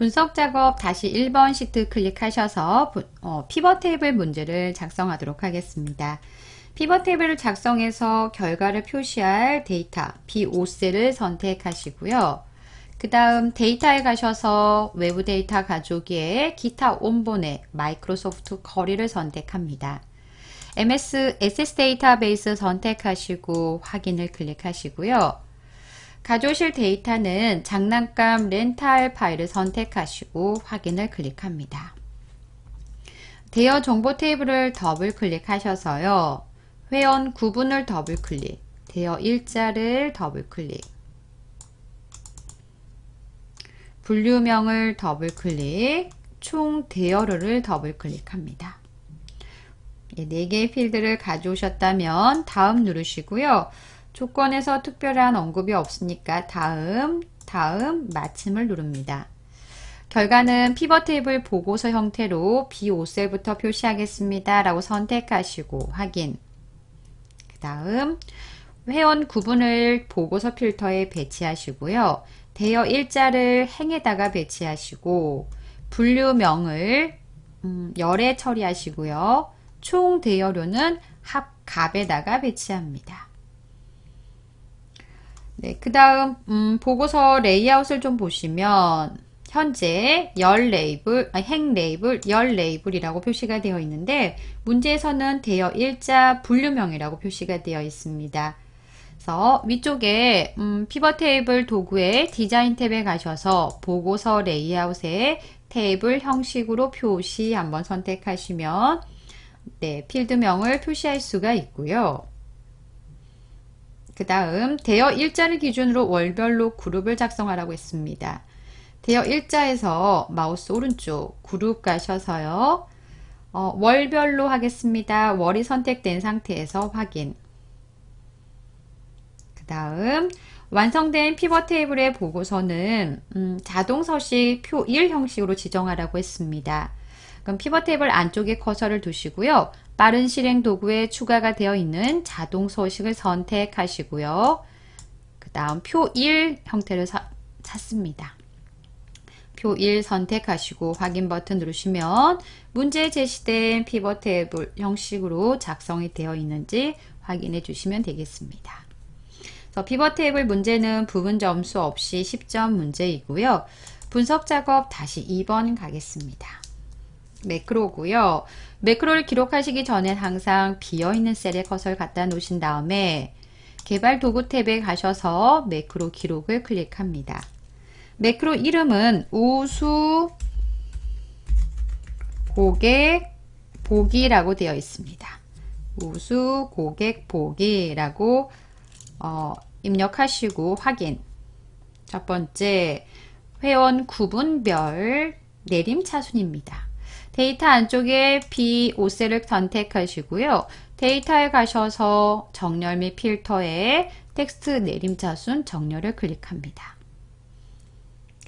분석 작업 다시 1번 시트 클릭하셔서 어, 피벗 테이블 문제를 작성하도록 하겠습니다. 피벗 테이블을 작성해서 결과를 표시할 데이터 B5셀을 선택하시고요. 그 다음 데이터에 가셔서 외부 데이터 가족의 기타 온본의 마이크로소프트 거리를 선택합니다. MS SS 데이터베이스 선택하시고 확인을 클릭하시고요. 가져오실 데이터는 장난감 렌탈 파일을 선택하시고 확인을 클릭합니다. 대여 정보 테이블을 더블 클릭하셔서요. 회원 구분을 더블 클릭, 대여 일자를 더블 클릭, 분류명을 더블 클릭, 총 대여료를 더블 클릭합니다. 4개의 예, 필드를 가져오셨다면 다음 누르시고요. 조건에서 특별한 언급이 없으니까 다음, 다음, 마침을 누릅니다. 결과는 피벗 테이블 보고서 형태로 B5셀부터 표시하겠습니다. 라고 선택하시고 확인. 그 다음 회원 구분을 보고서 필터에 배치하시고요. 대여 일자를 행에다가 배치하시고 분류명을 음, 열에 처리하시고요. 총 대여료는 합값에다가 배치합니다. 네, 그 다음 음, 보고서 레이아웃을 좀 보시면 현재 열 레이블, 아, 행 레이블, 열 레이블이라고 표시가 되어 있는데 문제에서는 대여 일자 분류명이라고 표시가 되어 있습니다. 그래서 위쪽에 음, 피벗 테이블 도구의 디자인 탭에 가셔서 보고서 레이아웃에 테이블 형식으로 표시 한번 선택하시면 네, 필드명을 표시할 수가 있고요. 그 다음 대여 일자를 기준으로 월별로 그룹을 작성하라고 했습니다. 대여 일자에서 마우스 오른쪽 그룹 가셔서요. 어, 월별로 하겠습니다. 월이 선택된 상태에서 확인. 그 다음 완성된 피벗 테이블의 보고서는 음, 자동 서식 표 1 형식으로 지정하라고 했습니다. 그럼 피벗 테이블 안쪽에 커서를 두시고요. 빠른 실행 도구에 추가가 되어 있는 자동 서식을 선택하시고요. 그 다음 표 1 형태를 사, 찾습니다. 표 1 선택하시고 확인 버튼 누르시면 문제 제시된 피벗 테이블 형식으로 작성이 되어 있는지 확인해 주시면 되겠습니다. 그래서 피벗 테이블 문제는 부분 점수 없이 10점 문제이고요. 분석 작업 다시 2번 가겠습니다. 매크로고요. 매크로를 기록하시기 전에 항상 비어있는 셀에 커서를 갖다 놓으신 다음에 개발 도구 탭에 가셔서 매크로 기록을 클릭합니다. 매크로 이름은 우수 고객 보기라고 되어 있습니다. 우수 고객 보기라고 어, 입력하시고 확인 첫 번째 회원 구분별 내림 차순입니다. 데이터 안쪽에 B5셀을 선택하시고요. 데이터에 가셔서 정렬 및 필터에 텍스트 내림차순 정렬을 클릭합니다.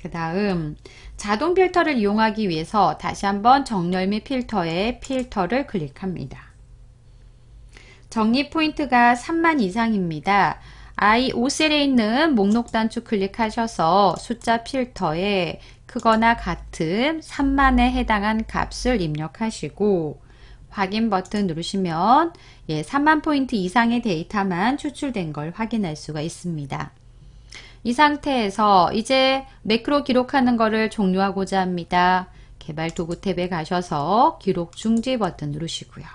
그 다음 자동 필터를 이용하기 위해서 다시 한번 정렬 및 필터에 필터를 클릭합니다. 정리 포인트가 3만 이상입니다. I5셀에 있는 목록 단축 클릭하셔서 숫자 필터에 크거나 같은 3만에 해당한 값을 입력하시고 확인 버튼 누르시면 예, 3만 포인트 이상의 데이터만 추출된 걸 확인할 수가 있습니다. 이 상태에서 이제 매크로 기록하는 것을 종료하고자 합니다. 개발 도구 탭에 가셔서 기록 중지 버튼 누르시고요.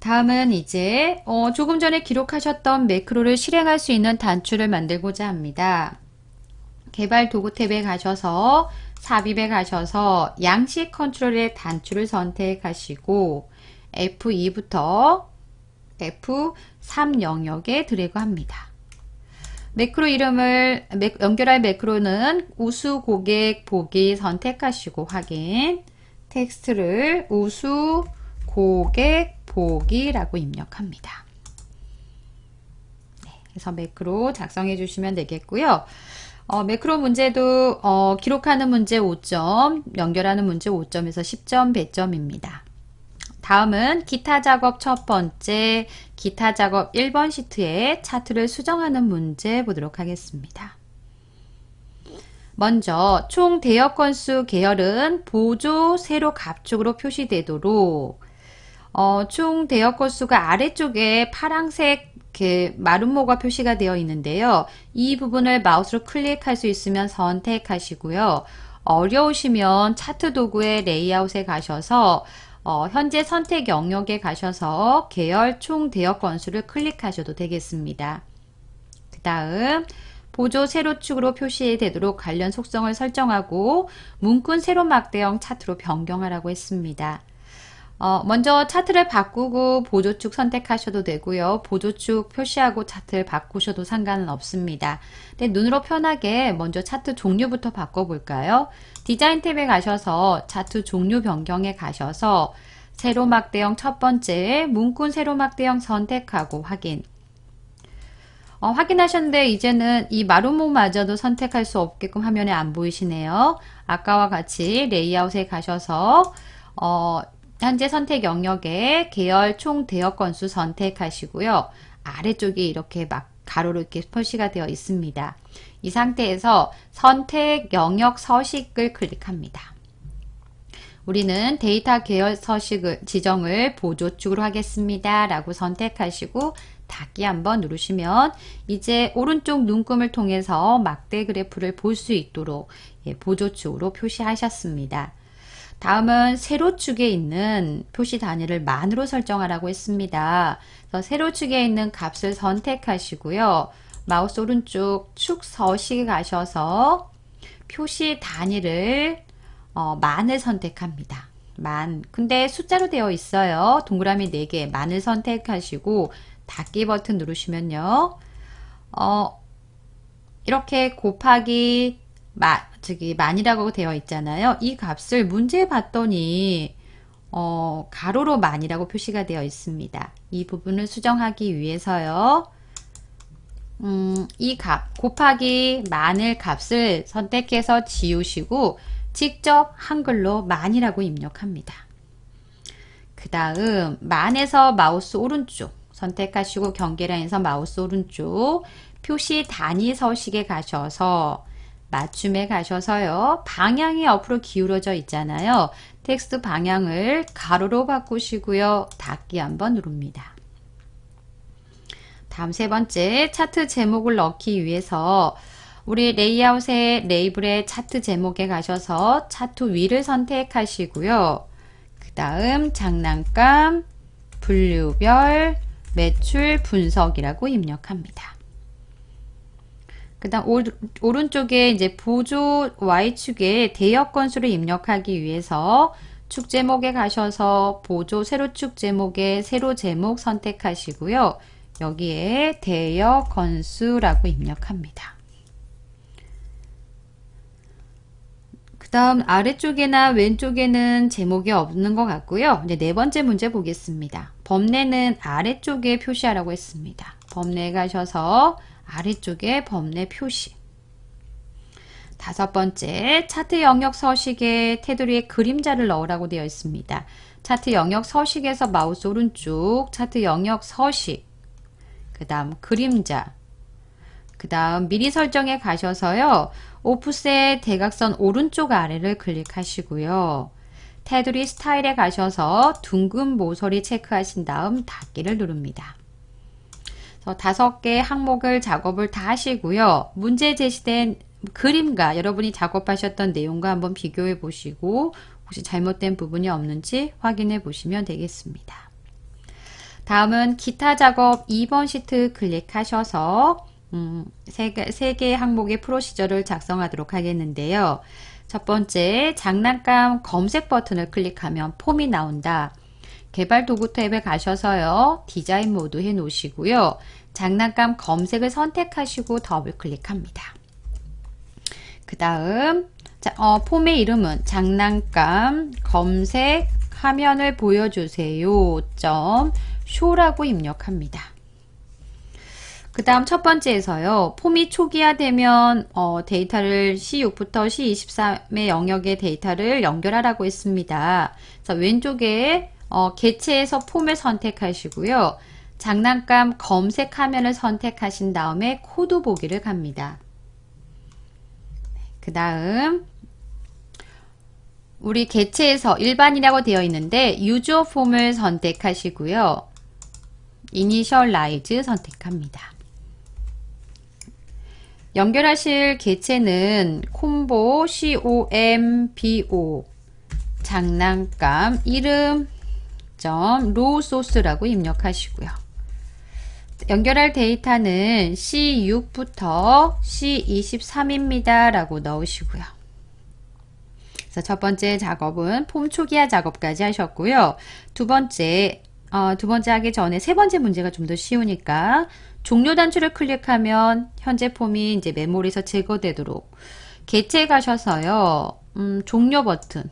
다음은 이제 어, 조금 전에 기록하셨던 매크로를 실행할 수 있는 단추를 만들고자 합니다. 개발 도구 탭에 가셔서 삽입에 가셔서 양식 컨트롤의 단추를 선택하시고 F2부터 F3 영역에 드래그합니다. 매크로 이름을 연결할 매크로는 우수 고객 보기 선택하시고 확인 텍스트를 우수 고객 보기라고 입력합니다. 네, 그래서 매크로 작성해 주시면 되겠고요. 어, 매크로 문제도 어, 기록하는 문제 5점, 연결하는 문제 5점에서 10점, 배점입니다 다음은 기타 작업 첫 번째, 기타 작업 1번 시트에 차트를 수정하는 문제 보도록 하겠습니다. 먼저 총 대역 건수 계열은 보조 세로 갑축으로 표시되도록 어, 총 대역 건수가 아래쪽에 파란색 이렇게 마름모가 표시가 되어 있는데요. 이 부분을 마우스로 클릭할 수 있으면 선택하시고요. 어려우시면 차트 도구의 레이아웃에 가셔서 어, 현재 선택 영역에 가셔서 계열 총 대역 건수를 클릭하셔도 되겠습니다. 그 다음 보조 세로축으로 표시되도록 관련 속성을 설정하고 문군 세로막대형 차트로 변경하라고 했습니다. 어, 먼저 차트를 바꾸고 보조축 선택하셔도 되고요. 보조축 표시하고 차트를 바꾸셔도 상관은 없습니다. 근 눈으로 편하게 먼저 차트 종류부터 바꿔볼까요? 디자인 탭에 가셔서 차트 종류 변경에 가셔서 세로막 대형 첫 번째 문군 세로막 대형 선택하고 확인 어, 확인하셨는데 이제는 이 마루목마저도 선택할 수 없게끔 화면에 안 보이시네요. 아까와 같이 레이아웃에 가셔서 어, 현재 선택 영역에 계열 총 대여 건수 선택하시고요. 아래쪽에 이렇게 막 가로로 이렇게 표시가 되어 있습니다. 이 상태에서 선택 영역 서식을 클릭합니다. 우리는 데이터 계열 서식을 지정을 보조축으로 하겠습니다. 라고 선택하시고 닫기 한번 누르시면 이제 오른쪽 눈금을 통해서 막대 그래프를 볼 수 있도록 예, 보조축으로 표시하셨습니다. 다음은 세로축에 있는 표시 단위를 만으로 설정하라고 했습니다. 그래서 세로축에 있는 값을 선택하시고요. 마우스 오른쪽 축 서식에 가셔서 표시 단위를 어, 만을 선택합니다. 만. 근데 숫자로 되어 있어요. 동그라미 4개 만을 선택하시고 닫기 버튼 누르시면요. 어, 이렇게 곱하기 마, 저기 만이라고 되어 있잖아요. 이 값을 문제 봤더니 어, 가로로 만이라고 표시가 되어 있습니다. 이 부분을 수정하기 위해서요. 음, 이 값, 곱하기 만을 값을 선택해서 지우시고 직접 한글로 만이라고 입력합니다. 그 다음 만에서 마우스 오른쪽 선택하시고 경계라인에서 마우스 오른쪽 표시 단위 서식에 가셔서 맞춤에 가셔서요. 방향이 옆으로 기울어져 있잖아요. 텍스트 방향을 가로로 바꾸시고요. 닫기 한번 누릅니다. 다음 세 번째 차트 제목을 넣기 위해서 우리 레이아웃의 레이블의 차트 제목에 가셔서 차트 위를 선택하시고요. 그 다음 장난감, 분류별, 매출 분석이라고 입력합니다. 그다음 오, 른쪽에 이제 보조 Y축에 대역 건수를 입력하기 위해서 축 제목에 가셔서 보조 세로축 제목에 세로 제목 선택하시고요. 여기에 대역 건수라고 입력합니다. 그 다음 아래쪽이나 왼쪽에는 제목이 없는 것 같고요. 이제 네 번째 문제 보겠습니다. 범례는 아래쪽에 표시하라고 했습니다. 범례 에 가셔서 아래쪽에 범례 표시 다섯 번째, 차트 영역 서식에 테두리에 그림자를 넣으라고 되어 있습니다. 차트 영역 서식에서 마우스 오른쪽, 차트 영역 서식, 그 다음 그림자, 그 다음 미리 설정에 가셔서요. 오프셋 대각선 오른쪽 아래를 클릭하시고요. 테두리 스타일에 가셔서 둥근 모서리 체크하신 다음 닫기를 누릅니다. 다섯 개 항목을 작업을 다 하시고요. 문제 제시된 그림과 여러분이 작업하셨던 내용과 한번 비교해 보시고 혹시 잘못된 부분이 없는지 확인해 보시면 되겠습니다. 다음은 기타 작업 2번 시트 클릭하셔서 음, 3개, 3개 항목의 프로시저를 작성하도록 하겠는데요. 첫 번째, 장난감 검색 버튼을 클릭하면 폼이 나온다. 개발 도구 탭에 가셔서요. 디자인 모드 해 놓으시고요. 장난감 검색을 선택하시고 더블 클릭합니다. 그 다음 어, 폼의 이름은 장난감 검색 화면을 보여주세요. 점 쇼라고 입력합니다. 그 다음 첫 번째에서요. 폼이 초기화되면 어, 데이터를 C6부터 C23의 영역의 데이터를 연결하라고 했습니다. 자, 왼쪽에 어, 개체에서 폼을 선택하시고요. 장난감 검색 화면을 선택하신 다음에 코드 보기를 갑니다. 네, 그 다음 우리 개체에서 일반이라고 되어 있는데 유저 폼을 선택하시고요. 이니셜라이즈 선택합니다. 연결하실 개체는 콤보, COM, BO 장난감, 이름, 점로 소스라고 입력하시고요. 연결할 데이터는 C6부터 C23입니다. 라고 넣으시고요. 그래서 첫 번째 작업은 폼 초기화 작업까지 하셨고요. 두 번째, 어, 두 번째 하기 전에 세 번째 문제가 좀 더 쉬우니까 종료 단추를 클릭하면 현재 폼이 이제 메모리에서 제거되도록 개체 가셔서요. 음, 종료 버튼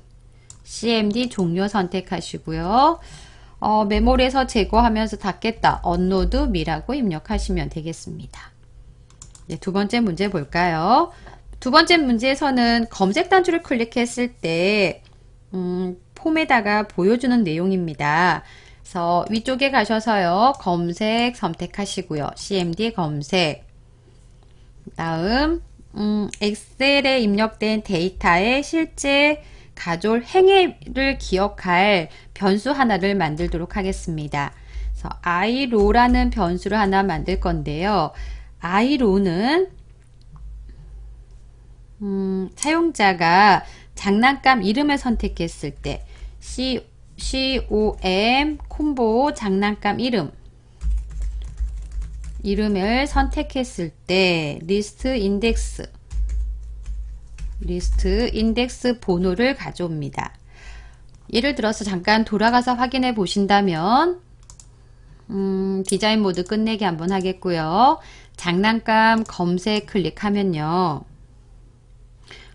CMD 종료 선택하시고요. 어, 메모리에서 제거하면서 닫겠다. 언로드 미라고 입력하시면 되겠습니다. 네, 두 번째 문제 볼까요? 두 번째 문제에서는 검색 단추를 클릭했을 때 음, 폼에다가 보여주는 내용입니다. 그래서 위쪽에 가셔서요. 검색 선택하시고요. CMD 검색. 다음 음, 엑셀에 입력된 데이터의 실제 가졸 행위를 기억할 변수 하나를 만들도록 하겠습니다. 그래서 i로라는 변수를 하나 만들 건데요. i로는 음, 사용자가 장난감 이름을 선택했을 때 C, COM 콤보 장난감 이름 이름을 선택했을 때 리스트 인덱스 리스트 인덱스 번호를 가져옵니다. 예를 들어서 잠깐 돌아가서 확인해 보신다면 음, 디자인 모드 끝내기 한번 하겠고요. 장난감 검색 클릭하면요.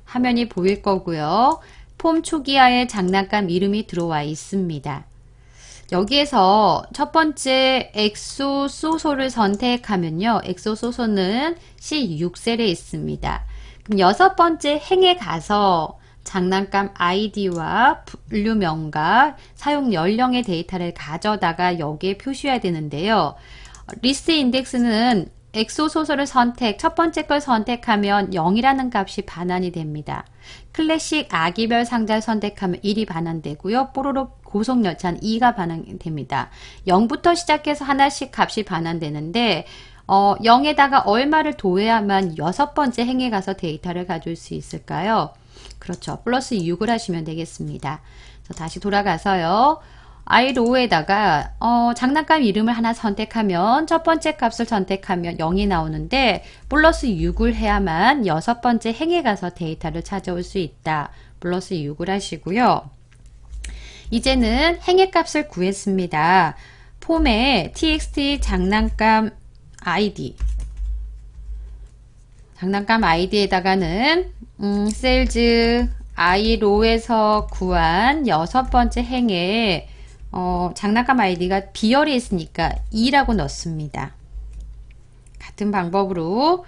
화면이 보일 거고요. 폼초기화에 장난감 이름이 들어와 있습니다. 여기에서 첫 번째 엑소소소를 선택하면요. 엑소소소는 C6셀에 있습니다. 여섯 번째 행에 가서 장난감 아이디와 분류명과 사용 연령의 데이터를 가져다가 여기에 표시해야 되는데요. 리스트 인덱스는 엑소 소설을 선택, 첫 번째 걸 선택하면 0이라는 값이 반환이 됩니다. 클래식 아기별 상자를 선택하면 1이 반환되고요. 뽀로로 고속열찬 2가 반환됩니다. 0부터 시작해서 하나씩 값이 반환되는데 어, 0에다가 얼마를 도해야만 여섯 번째 행에 가서 데이터를 가질수 있을까요? 그렇죠. 플러스 6을 하시면 되겠습니다. 다시 돌아가서요. i5에다가 어, 장난감 이름을 하나 선택하면 첫 번째 값을 선택하면 0이 나오는데 플러스 6을 해야만 여섯 번째 행에 가서 데이터를 찾아올 수 있다. 플러스 6을 하시고요. 이제는 행의 값을 구했습니다. 폼에 txt 장난감 아이디 장난감 아이디에다가는 음, 셀즈 아이로에서 구한 여섯 번째 행에 어, 장난감 아이디가 비열이 있으니까 2라고 넣습니다. 같은 방법으로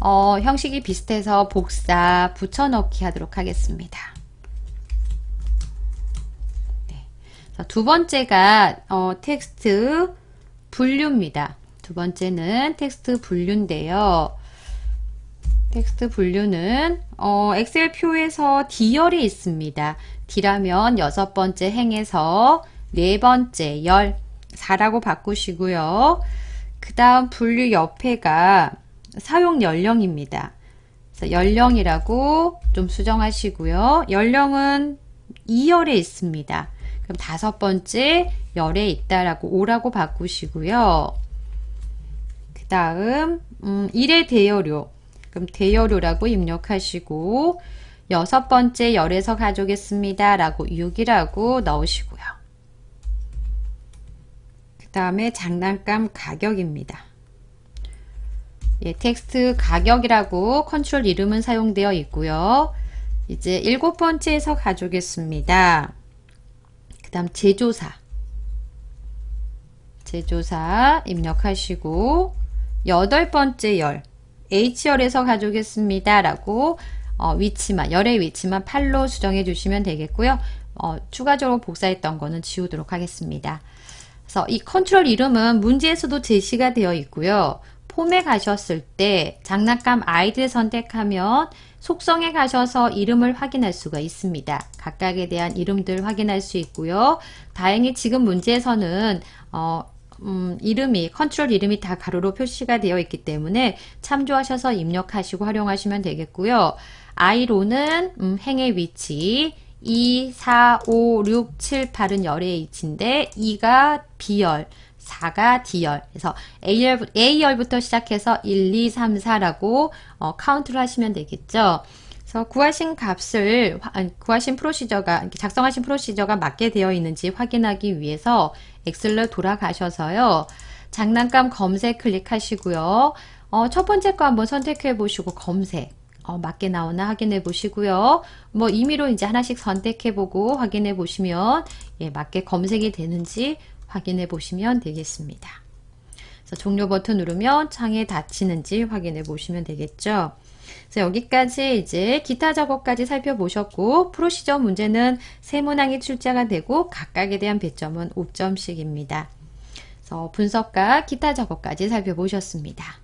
어, 형식이 비슷해서 복사 붙여넣기 하도록 하겠습니다. 네. 두 번째가 어, 텍스트 분류입니다. 두 번째는 텍스트 분류인데요. 텍스트 분류는 어, 엑셀 표에서 D열이 있습니다. D라면 여섯 번째 행에서 네 번째 열 4라고 바꾸시고요. 그 다음 분류 옆에가 사용 연령입니다. 연령이라고 좀 수정하시고요. 연령은 2열에 있습니다. 그럼 다섯 번째 열에 있다라고 5라고 바꾸시고요. 다음 음, 1의 대여료 그럼 대여료라고 입력하시고 여섯 번째 열에서 가져오겠습니다 라고 6이라고 넣으시고요 그 다음에 장난감 가격입니다 예, 텍스트 가격이라고 컨트롤 이름은 사용되어 있고요 이제 일곱 번째에서 가져오겠습니다 그 다음 제조사 제조사 입력하시고 여덟 번째 열, H열에서 가져오겠습니다. 라고 어, 위치만, 열의 위치만 8로 수정해 주시면 되겠고요. 어, 추가적으로 복사했던 거는 지우도록 하겠습니다. 그래서 이 컨트롤 이름은 문제에서도 제시가 되어 있고요. 폼에 가셨을 때 장난감 아이들 선택하면 속성에 가셔서 이름을 확인할 수가 있습니다. 각각에 대한 이름들 확인할 수 있고요. 다행히 지금 문제에서는 어, 음, 이름이 컨트롤 이름이 다 가로로 표시가 되어 있기 때문에 참조하셔서 입력하시고 활용하시면 되겠고요. I로는 음, 행의 위치 2, 4, 5, 6, 7, 8은 열의 위치인데 2가 B열 4가 D열 그래서 A열, A열부터 시작해서 1, 2, 3, 4라고 어, 카운트를 하시면 되겠죠. 그래서 구하신 값을 구하신 프로시저가 작성하신 프로시저가 맞게 되어 있는지 확인하기 위해서 엑셀러 돌아가셔서요. 장난감 검색 클릭하시고요. 어, 첫 번째 거 한번 선택해 보시고 검색 어, 맞게 나오나 확인해 보시고요. 뭐 임의로 이제 하나씩 선택해 보고 확인해 보시면 예, 맞게 검색이 되는지 확인해 보시면 되겠습니다. 그래서 종료 버튼 누르면 창에 닫히는지 확인해 보시면 되겠죠. 그래서 여기까지 이제 기타 작업까지 살펴보셨고 프로시저 문제는 세 문항이 출제가 되고 각각에 대한 배점은 5점씩입니다. 그래서 분석과 기타 작업까지 살펴보셨습니다.